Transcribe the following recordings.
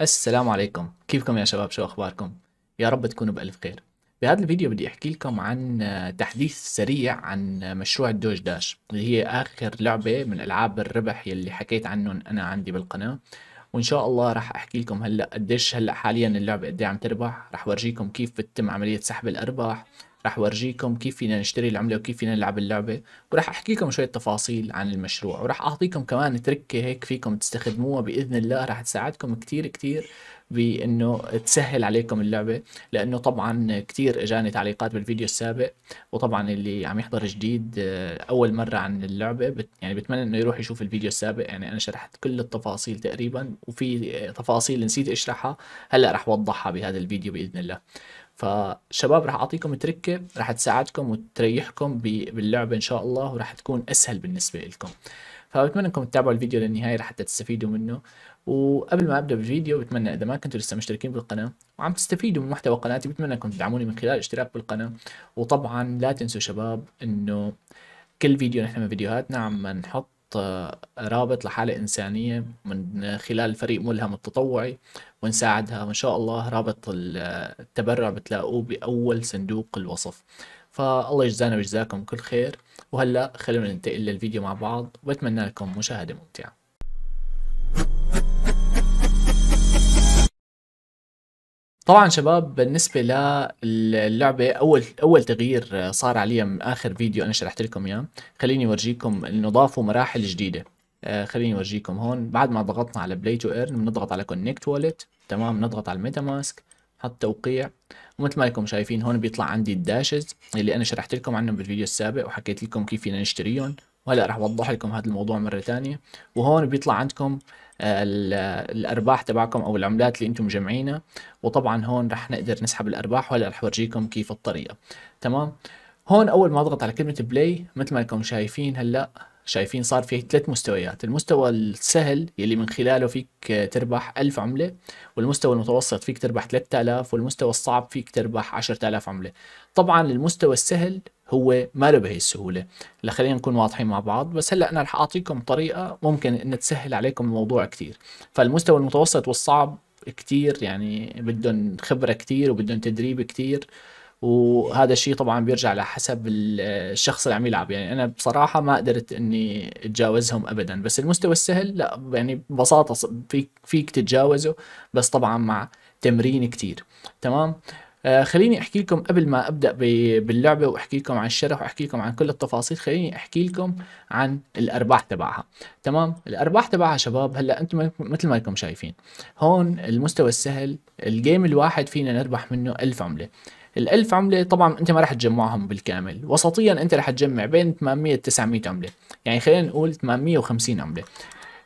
السلام عليكم كيفكم يا شباب شو اخباركم يا رب تكونوا بالف خير بهذا الفيديو بدي احكي لكم عن آه، تحديث سريع عن آه، مشروع الدوج داش اللي هي اخر لعبه من العاب الربح يلي حكيت عنهم انا عندي بالقناه وان شاء الله راح احكي لكم هلا قديش هلا حاليا اللعبه قد عم تربح راح ورجيكم كيف بتتم عمليه سحب الارباح رح ورجيكم كيف فينا نشتري العمله وكيف فينا نلعب اللعبه ورح احكي لكم شويه تفاصيل عن المشروع ورح اعطيكم كمان تركه هيك فيكم تستخدموها باذن الله رح تساعدكم كثير كثير بانه تسهل عليكم اللعبه لانه طبعا كثير اجاني تعليقات بالفيديو السابق وطبعا اللي عم يحضر جديد آه، اول مره عن اللعبه بت يعني بتمنى انه يروح يشوف الفيديو السابق يعني انا شرحت كل التفاصيل تقريبا وفي تفاصيل نسيت اشرحها هلا رح وضحها بهذا الفيديو باذن الله فشباب رح اعطيكم تركه رح تساعدكم وتريحكم باللعبه ان شاء الله ورح تكون اسهل بالنسبه لكم فبتمنى انكم تتابعوا الفيديو للنهايه لحتى تستفيدوا منه وقبل ما ابدا بالفيديو بتمنى اذا ما كنتوا لسه مشتركين بالقناه وعم تستفيدوا من محتوى قناتي بتمنى انكم تدعموني من خلال الاشتراك بالقناه وطبعا لا تنسوا شباب انه كل فيديو نحن من فيديوهاتنا عم نحط رابط لحالة إنسانية من خلال فريق ملهم التطوعي ونساعدها وإن شاء الله رابط التبرع بتلاقوه بأول صندوق الوصف فالله يجزانا ويجزاكم كل خير وهلأ خلونا ننتقل للفيديو مع بعض وأتمنى لكم مشاهدة ممتعة طبعا شباب بالنسبة للعبة أول أول تغيير صار عليها من آخر فيديو أنا شرحت لكم إياه خليني أورجيكم إنه ضافوا مراحل جديدة آه خليني أورجيكم هون بعد ما ضغطنا على بلاي تو ايرن بنضغط على كونكت والت تمام بنضغط على الميتا ماسك حط توقيع ومثل ما لكم شايفين هون بيطلع عندي الداشز اللي أنا شرحت لكم عنهم بالفيديو السابق وحكيت لكم كيف فينا نشتريهم وهلا رح اوضح لكم هذا الموضوع مره ثانيه وهون بيطلع عندكم آه، الارباح تبعكم او العملات اللي انتم مجمعينها وطبعا هون رح نقدر نسحب الارباح وهلا رح اورجيكم كيف الطريقه تمام هون اول ما اضغط على كلمه بلاي مثل ما انكم شايفين هلا شايفين صار في ثلاث مستويات المستوى السهل يلي من خلاله فيك تربح 1000 عملة والمستوى المتوسط فيك تربح 3000 والمستوى الصعب فيك تربح 10000 عملة طبعا المستوى السهل هو ما له بهي السهولة لخلينا نكون واضحين مع بعض بس هلأ أنا رح أعطيكم طريقة ممكن أن تسهل عليكم الموضوع كتير فالمستوى المتوسط والصعب كتير يعني بدهم خبرة كتير وبدهم تدريب كتير وهذا الشيء طبعا بيرجع لحسب الشخص اللي عم يلعب يعني انا بصراحه ما قدرت اني اتجاوزهم ابدا بس المستوى السهل لا يعني ببساطه فيك فيك تتجاوزه بس طبعا مع تمرين كتير تمام آه خليني احكي لكم قبل ما ابدا باللعبه واحكي لكم عن الشرح واحكي لكم عن كل التفاصيل خليني احكي لكم عن الارباح تبعها تمام الارباح تبعها شباب هلا انتم مثل ما لكم شايفين هون المستوى السهل الجيم الواحد فينا نربح منه 1000 عمله ال1000 عمله طبعا انت ما راح تجمعهم بالكامل وسطيا انت راح تجمع بين 800 900 عمله يعني خلينا نقول 850 عمله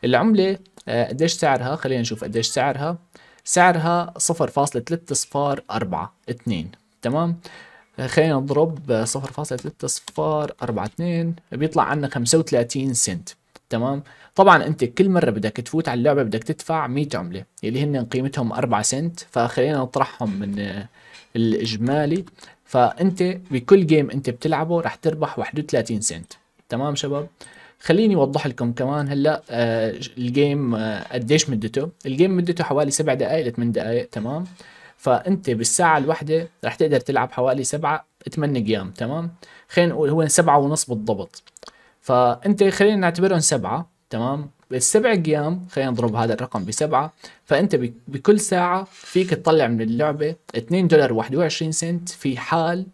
العمله آه، قديش سعرها خلينا نشوف قديش سعرها سعرها 0.3042 تمام آه، خلينا نضرب 0.3042 آه، بيطلع عنا 35 سنت تمام طبعا انت كل مره بدك تفوت على اللعبه بدك تدفع 100 عمله اللي هن قيمتهم 4 سنت فخلينا نطرحهم من الاجمالي فانت بكل جيم انت بتلعبه رح تربح 31 سنت تمام شباب خليني اوضح لكم كمان هلا آه الجيم آه قديش مدته الجيم مدته حوالي 7 دقائق ل 8 دقائق تمام فانت بالساعه الواحده رح تقدر تلعب حوالي 7 8 جيم تمام خلينا نقول هو 7 ونص بالضبط فانت خلينا نعتبرهم 7 تمام السبع ايام خلينا نضرب هذا الرقم بسبعه فانت بكل ساعه فيك تطلع من اللعبه 2 دولار و21 سنت في حال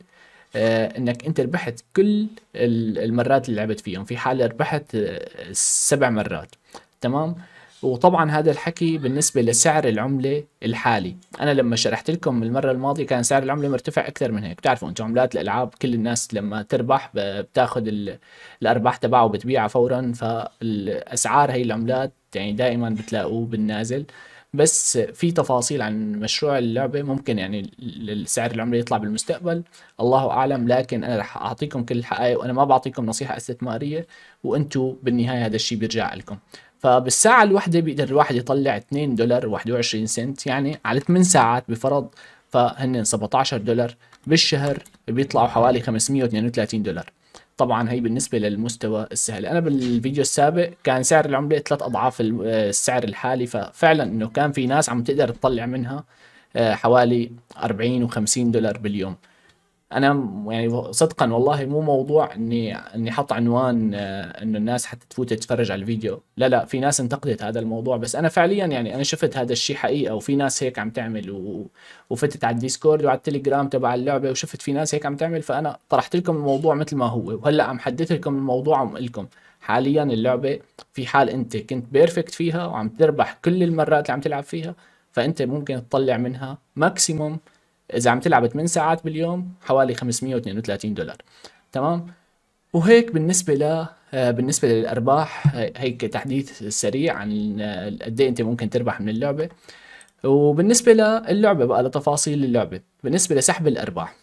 آه، انك انت ربحت كل المرات اللي لعبت فيهم في حال ربحت آه، سبع مرات تمام وطبعا هذا الحكي بالنسبة لسعر العملة الحالي أنا لما شرحت لكم المرة الماضية كان سعر العملة مرتفع أكثر من هيك بتعرفوا أنت عملات الألعاب كل الناس لما تربح بتاخذ الأرباح تبعه وبتبيعها فورا فالأسعار هي العملات يعني دائما بتلاقوه بالنازل بس في تفاصيل عن مشروع اللعبة ممكن يعني سعر العملة يطلع بالمستقبل الله أعلم لكن أنا رح أعطيكم كل الحقائق وأنا ما بعطيكم نصيحة استثمارية وأنتوا بالنهاية هذا الشيء بيرجع لكم فبالساعة الواحدة بيقدر الواحد يطلع 2 دولار و21 سنت يعني على 8 ساعات بفرض فهن 17 دولار بالشهر بيطلعوا حوالي 532 دولار طبعا هي بالنسبة للمستوى السهل أنا بالفيديو السابق كان سعر العملة ثلاث أضعاف السعر الحالي ففعلا أنه كان في ناس عم تقدر تطلع منها آه، حوالي 40 و50 دولار باليوم انا يعني صدقا والله مو موضوع اني اني حط عنوان آه، انه الناس حتى تفوت تتفرج على الفيديو لا لا في ناس انتقدت هذا الموضوع بس انا فعليا يعني انا شفت هذا الشيء حقيقه وفي ناس هيك عم تعمل و... وفتت على الديسكورد وعلى التليجرام تبع اللعبه وشفت في ناس هيك عم تعمل فانا طرحت لكم الموضوع مثل ما هو وهلا عم حدث لكم الموضوع عم لكم حاليا اللعبه في حال انت كنت بيرفكت فيها وعم تربح كل المرات اللي عم تلعب فيها فانت ممكن تطلع منها ماكسيموم اذا عم تلعب 8 ساعات باليوم حوالي 532 دولار تمام وهيك بالنسبه ل آه، بالنسبه للارباح هيك تحديث سريع عن قد إيه انت ممكن تربح من اللعبه وبالنسبه للعبه بقى لتفاصيل اللعبه بالنسبه لسحب الارباح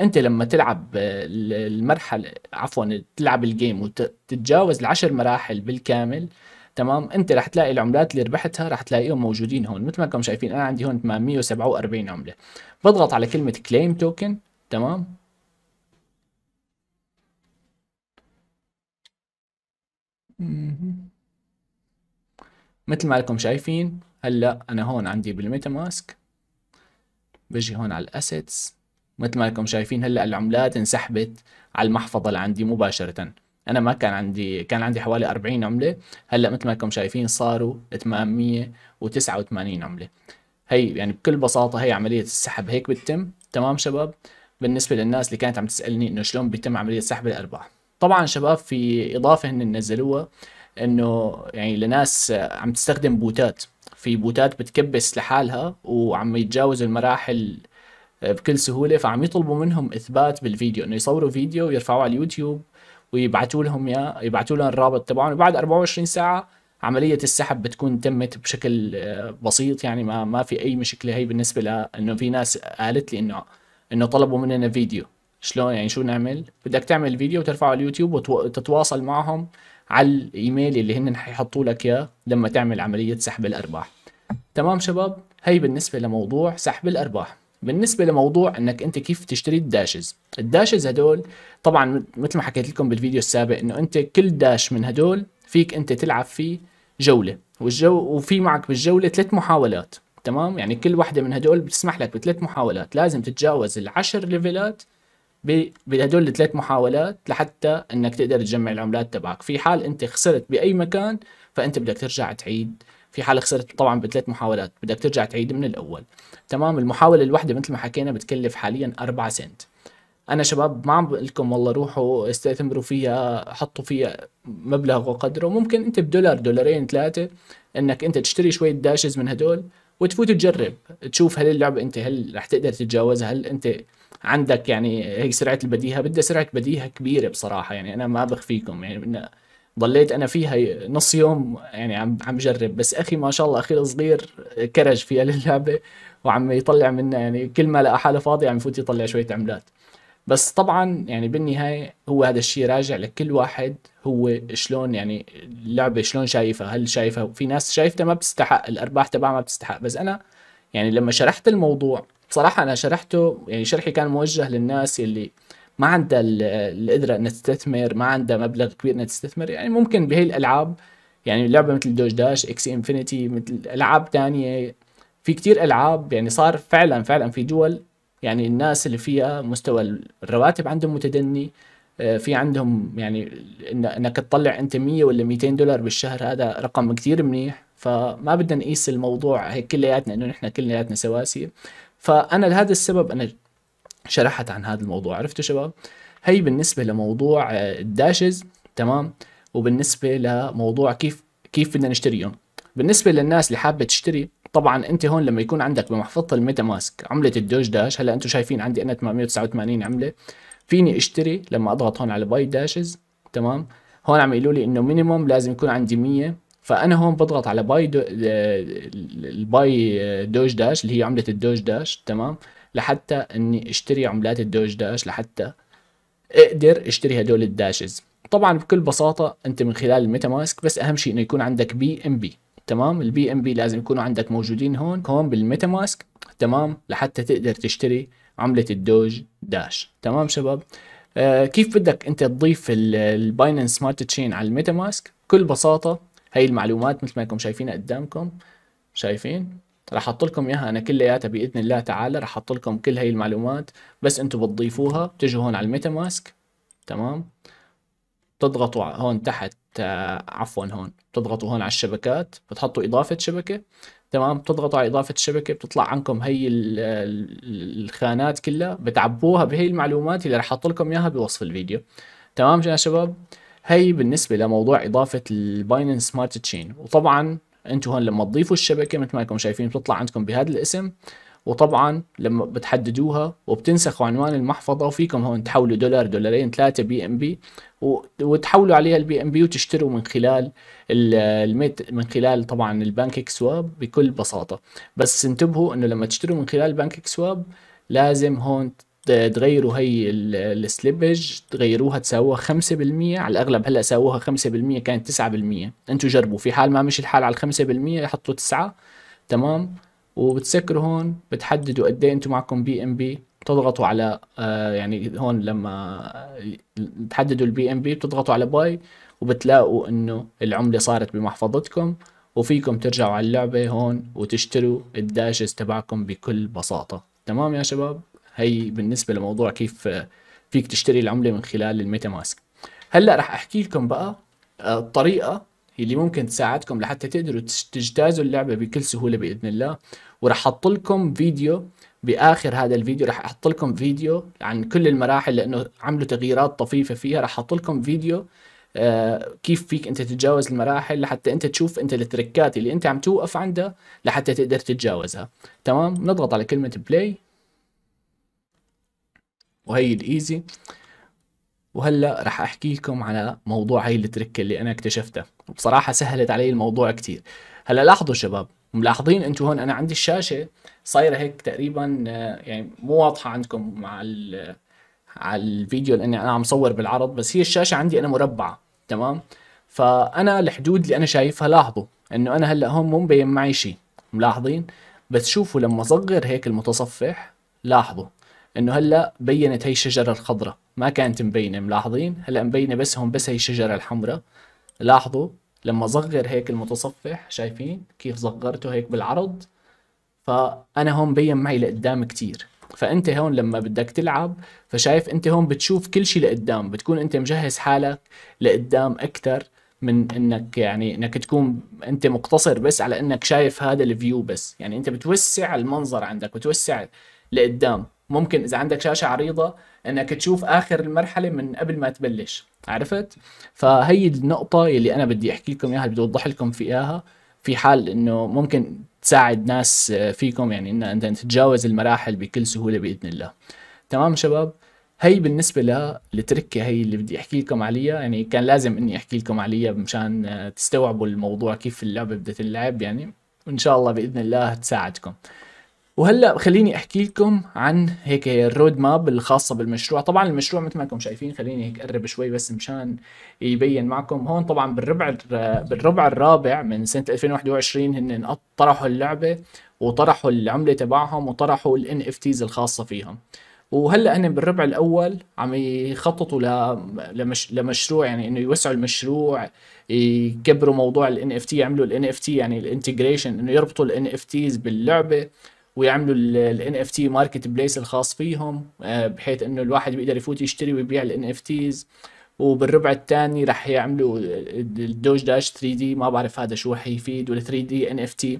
انت لما تلعب المرحله عفوا تلعب الجيم وتتجاوز العشر مراحل بالكامل تمام انت رح تلاقي العملات اللي ربحتها رح تلاقيهم موجودين هون مثل ما انكم شايفين انا عندي هون 847 عمله بضغط على كلمه كليم توكن تمام مثل ما لكم شايفين هلا انا هون عندي بالميتا ماسك بجي هون على الاسيتس مثل ما لكم شايفين هلا العملات انسحبت على المحفظه اللي عندي مباشره انا ما كان عندي كان عندي حوالي 40 عمله هلا مثل ما انكم شايفين صاروا 889 عمله هي يعني بكل بساطه هي عمليه السحب هيك بتتم تمام شباب بالنسبه للناس اللي كانت عم تسالني انه شلون بيتم عمليه سحب الارباح طبعا شباب في اضافه هن نزلوها انه يعني لناس عم تستخدم بوتات في بوتات بتكبس لحالها وعم يتجاوزوا المراحل بكل سهوله فعم يطلبوا منهم اثبات بالفيديو انه يصوروا فيديو ويرفعوه على اليوتيوب ويبعثوا لهم اياه يبعثوا لهم الرابط تبعهم وبعد 24 ساعه عمليه السحب بتكون تمت بشكل آه، بسيط يعني ما ما في اي مشكله هي بالنسبه لانه في ناس قالت لي انه انه طلبوا مننا فيديو شلون يعني شو نعمل بدك تعمل فيديو وترفعه على اليوتيوب وتتواصل معهم على الايميل اللي هن حيحطوا لك اياه لما تعمل عمليه سحب الارباح تمام شباب هي بالنسبه لموضوع سحب الارباح بالنسبه لموضوع انك انت كيف تشتري الداشز الداشز هدول طبعا مثل ما حكيت لكم بالفيديو السابق انه انت كل داش من هدول فيك انت تلعب فيه جوله والجو وفي معك بالجوله ثلاث محاولات تمام يعني كل وحده من هدول بتسمح لك بثلاث محاولات لازم تتجاوز العشر ليفلات بهدول الثلاث محاولات لحتى انك تقدر تجمع العملات تبعك في حال انت خسرت باي مكان فانت بدك ترجع تعيد في حال خسرت طبعا بثلاث محاولات بدك ترجع تعيد من الاول تمام المحاوله الواحده مثل ما حكينا بتكلف حاليا 4 سنت انا شباب ما عم بقول لكم والله روحوا استثمروا فيها حطوا فيها مبلغ وقدره ممكن انت بدولار دولارين ثلاثه انك انت تشتري شويه داشز من هدول وتفوت تجرب تشوف هل اللعبه انت هل رح تقدر تتجاوزها هل انت عندك يعني هي سرعه البديهه بدها سرعه بديهه كبيره بصراحه يعني انا ما بخفيكم يعني ضليت انا فيها نص يوم يعني عم عم بجرب بس اخي ما شاء الله اخي الصغير كرج فيها للعبه وعم يطلع منها يعني كل ما لقى حاله فاضي عم يفوت يطلع شويه عملات بس طبعا يعني بالنهايه هو هذا الشيء راجع لكل واحد هو شلون يعني اللعبه شلون شايفها هل شايفها في ناس شايفتها ما بتستحق الارباح تبعها ما بتستحق بس انا يعني لما شرحت الموضوع صراحه انا شرحته يعني شرحي كان موجه للناس اللي ما عندها القدره انها تستثمر ما عندها مبلغ كبير انها تستثمر يعني ممكن بهي الالعاب يعني لعبه مثل دوج داش اكس انفينيتي مثل العاب تانية في كتير العاب يعني صار فعلا فعلا في دول يعني الناس اللي فيها مستوى الرواتب عندهم متدني آه، في عندهم يعني انك تطلع انت 100 ولا 200 دولار بالشهر هذا رقم كتير منيح فما بدنا نقيس الموضوع هيك كلياتنا انه نحن كلياتنا سواسيه فانا لهذا السبب انا شرحت عن هذا الموضوع عرفتوا شباب هي بالنسبه لموضوع آه، الداشز تمام وبالنسبه لموضوع كيف كيف بدنا نشتريهم بالنسبه للناس اللي حابه تشتري طبعا انت هون لما يكون عندك بمحفظه الميتا ماسك عمله الدوج داش هلا انتم شايفين عندي انا 889 عمله فيني اشتري لما اضغط هون على باي داشز تمام هون عم يقولوا لي انه مينيموم لازم يكون عندي 100 فانا هون بضغط على باي دو الباي دوج داش اللي هي عمله الدوج داش تمام لحتى اني اشتري عملات الدوج داش لحتى اقدر اشتري هدول الداشز طبعا بكل بساطه انت من خلال الميتا ماسك بس اهم شيء انه يكون عندك بي ام بي تمام البي ام بي لازم يكونوا عندك موجودين هون هون بالميتا ماسك تمام لحتى تقدر تشتري عمله الدوج داش تمام شباب آه كيف بدك انت تضيف الباينانس سمارت تشين على الميتا ماسك بكل بساطه هي المعلومات مثل ما انكم شايفينها قدامكم شايفين رح احط لكم اياها انا كلياتها باذن الله تعالى رح احط لكم كل هاي المعلومات بس انتم بتضيفوها بتجوا هون على الميتا ماسك تمام بتضغطوا هون تحت آه، عفوا هون بتضغطوا هون على الشبكات بتحطوا اضافه شبكه تمام بتضغطوا على اضافه الشبكه بتطلع عنكم هي الخانات كلها بتعبوها بهي المعلومات اللي رح احط لكم اياها بوصف الفيديو تمام يا شباب هي بالنسبه لموضوع اضافه الباينانس سمارت تشين وطبعا انتم هون لما تضيفوا الشبكه مثل ما انكم شايفين بتطلع عندكم بهذا الاسم وطبعا لما بتحددوها وبتنسخوا عنوان المحفظه وفيكم هون تحولوا دولار دولارين ثلاثه بي ام بي وتحولوا عليها البي ام بي وتشتروا من خلال الميت من خلال طبعا البانكيك سواب بكل بساطه بس انتبهوا انه لما تشتروا من خلال البنك سواب لازم هون تغيروا هي السليبج تغيروها تساووها 5% على الاغلب هلا ساووها 5% كانت 9% انتم جربوا في حال ما مشي الحال على 5% حطوا 9 تمام وبتسكروا هون بتحددوا قد ايه انتم معكم بي ام بي بتضغطوا على آه، يعني هون لما تحددوا البي ام بي بتضغطوا على باي وبتلاقوا انه العمله صارت بمحفظتكم وفيكم ترجعوا على اللعبه هون وتشتروا الداشز تبعكم بكل بساطه تمام يا شباب هي بالنسبه لموضوع كيف فيك تشتري العمله من خلال الميتا ماسك هلا رح احكي لكم بقى آه، الطريقه اللي ممكن تساعدكم لحتى تقدروا تجتازوا اللعبه بكل سهوله باذن الله ورح احط لكم فيديو باخر هذا الفيديو رح احط لكم فيديو عن كل المراحل لانه عملوا تغييرات طفيفه فيها رح احط لكم فيديو آه، كيف فيك انت تتجاوز المراحل لحتى انت تشوف انت التركات اللي انت عم توقف عندها لحتى تقدر تتجاوزها تمام نضغط على كلمه بلاي وهي الايزي وهلا رح احكي لكم على موضوع هي التركه اللي انا اكتشفتها وبصراحه سهلت علي الموضوع كثير هلا لاحظوا شباب ملاحظين انتم هون انا عندي الشاشه صايره هيك تقريبا آه، يعني مو واضحه عندكم مع على الفيديو لاني انا عم صور بالعرض بس هي الشاشه عندي انا مربعه تمام فانا الحدود اللي انا شايفها لاحظوا انه انا هلا هون مو مبين معي شيء ملاحظين بس شوفوا لما صغر هيك المتصفح لاحظوا انه هلا بينت هي الشجره الخضراء ما كانت مبينه ملاحظين هلا مبينه بس هون بس هي الشجره الحمراء لاحظوا لما صغر هيك المتصفح شايفين كيف صغرته هيك بالعرض فانا هون مبين معي لقدام كتير فانت هون لما بدك تلعب فشايف انت هون بتشوف كل شيء لقدام بتكون انت مجهز حالك لقدام اكثر من انك يعني انك تكون انت مقتصر بس على انك شايف هذا الفيو بس يعني انت بتوسع المنظر عندك بتوسع لقدام ممكن اذا عندك شاشه عريضه انك تشوف اخر المرحله من قبل ما تبلش عرفت فهي النقطه يلي انا بدي احكي لكم اياها بدي اوضح لكم في اياها في حال انه ممكن تساعد ناس آه، فيكم يعني ان انت تتجاوز المراحل بكل سهوله باذن الله تمام شباب هي بالنسبه للتركه هي اللي بدي احكي لكم عليها يعني كان لازم اني احكي لكم عليها مشان آه، تستوعبوا الموضوع كيف اللعبه بدها تلعب يعني وان شاء الله باذن الله تساعدكم وهلا خليني احكي لكم عن هيك الرود ماب الخاصه بالمشروع طبعا المشروع مثل ما انكم شايفين خليني هيك اقرب شوي بس مشان يبين معكم هون طبعا بالربع بالربع الرابع من سنه 2021 هن طرحوا اللعبه وطرحوا العمله تبعهم وطرحوا الان اف تيز الخاصه فيهم وهلا هن بالربع الاول عم يخططوا لمش... لمشروع يعني انه يوسعوا المشروع يكبروا موضوع الان اف تي يعملوا الان اف تي يعني الانتجريشن انه يربطوا الان اف تيز باللعبه ويعملوا ال NFT ماركت بليس الخاص فيهم آه، بحيث انه الواحد بيقدر يفوت يشتري ويبيع ال NFTs وبالربع الثاني رح يعملوا الدوج داش 3 d ما بعرف هذا شو رح يفيد ولا 3 d NFT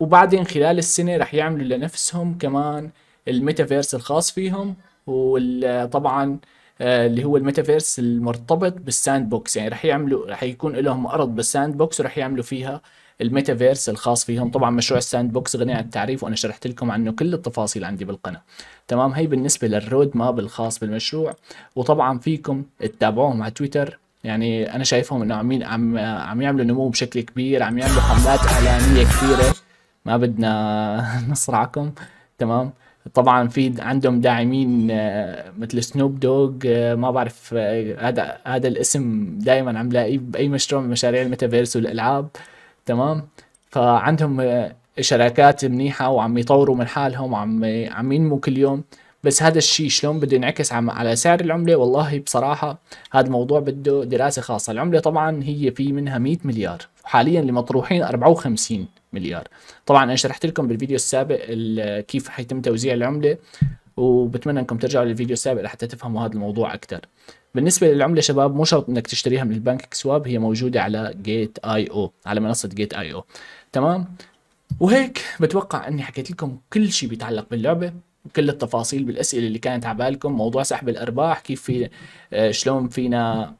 وبعدين خلال السنه رح يعملوا لنفسهم كمان الميتافيرس الخاص فيهم وطبعا آه، اللي هو الميتافيرس المرتبط بالساند بوكس يعني رح يعملوا رح يكون لهم ارض بالساند بوكس ورح يعملوا فيها الميتافيرس الخاص فيهم طبعا مشروع الساند بوكس غني عن التعريف وانا شرحت لكم عنه كل التفاصيل عندي بالقناه تمام هي بالنسبه للرود ماب الخاص بالمشروع وطبعا فيكم تتابعوهم على تويتر يعني انا شايفهم انه عم عم عم يعملوا نمو بشكل كبير عم يعملوا حملات اعلانيه كبيره ما بدنا نصرعكم تمام طبعا في عندهم داعمين آه، مثل سنوب دوغ آه، ما بعرف آه، هذا هذا الاسم دائما عم لاقيه باي مشروع من مشاريع الميتافيرس والالعاب تمام فعندهم آه، شراكات منيحه وعم يطوروا من حالهم وعم عم ينمو كل يوم بس هذا الشيء شلون بده ينعكس على سعر العمله والله بصراحه هذا الموضوع بده دراسه خاصه العمله طبعا هي في منها 100 مليار وحاليا اللي مطروحين 54 مليار طبعا انا شرحت لكم بالفيديو السابق كيف حيتم توزيع العمله وبتمنى انكم ترجعوا للفيديو السابق لحتى تفهموا هذا الموضوع اكثر بالنسبه للعمله شباب مو شرط انك تشتريها من البنك سواب هي موجوده على جيت اي او على منصه جيت اي او تمام وهيك بتوقع اني حكيت لكم كل شيء بيتعلق باللعبه كل التفاصيل بالاسئله اللي كانت على بالكم موضوع سحب الارباح كيف في آه، شلون فينا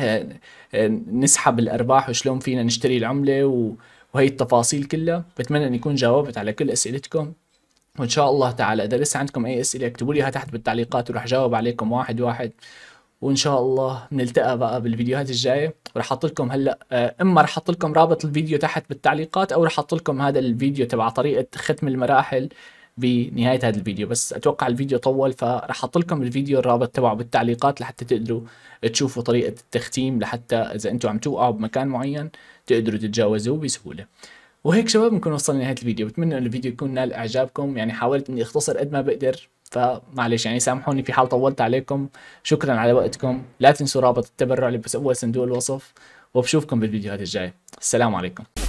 آه، آه، نسحب الارباح وشلون فينا نشتري العمله وهي التفاصيل كلها بتمنى ان يكون جاوبت على كل اسئلتكم وان شاء الله تعالى اذا لسه عندكم اي اسئله اكتبوا لي تحت بالتعليقات وراح جاوب عليكم واحد واحد وان شاء الله بنلتقى بقى بالفيديوهات الجايه ورح احط لكم هلا آه، اما رح احط لكم رابط الفيديو تحت بالتعليقات او رح احط لكم هذا الفيديو تبع طريقه ختم المراحل بنهايه هذا الفيديو بس اتوقع الفيديو طول فرح احط لكم الفيديو الرابط تبعه بالتعليقات لحتى تقدروا تشوفوا طريقه التختيم لحتى اذا انتم عم توقعوا بمكان معين تقدروا تتجاوزوه بسهوله وهيك شباب بنكون وصلنا لنهايه الفيديو بتمنى انه الفيديو يكون نال اعجابكم يعني حاولت اني اختصر قد ما بقدر فمعلش يعني سامحوني في حال طولت عليكم شكرا على وقتكم لا تنسوا رابط التبرع اللي بسووه صندوق الوصف وبشوفكم بالفيديوهات الجايه السلام عليكم